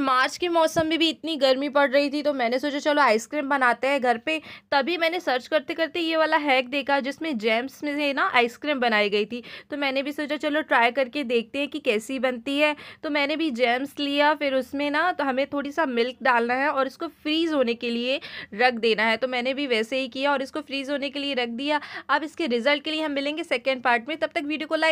मार्च के मौसम में भी इतनी गर्मी पड़ रही थी तो मैंने सोचा चलो आइसक्रीम बनाते हैं घर पे तभी मैंने सर्च करते करते ये वाला हैक देखा जिसमें जैम्स में से ना आइसक्रीम बनाई गई थी तो मैंने भी सोचा चलो ट्राई करके देखते हैं कि कैसी बनती है तो मैंने भी जैम्स लिया फिर उसमें ना तो हमें थोड़ी सा मिल्क डालना है और इसको फ्रीज़ होने के लिए रख देना है तो मैंने भी वैसे ही किया और इसको फ्रीज़ होने के लिए रख दिया अब इसके रिज़ल्ट के लिए हम मिलेंगे सेकेंड पार्ट में तब तक वीडियो को लाइक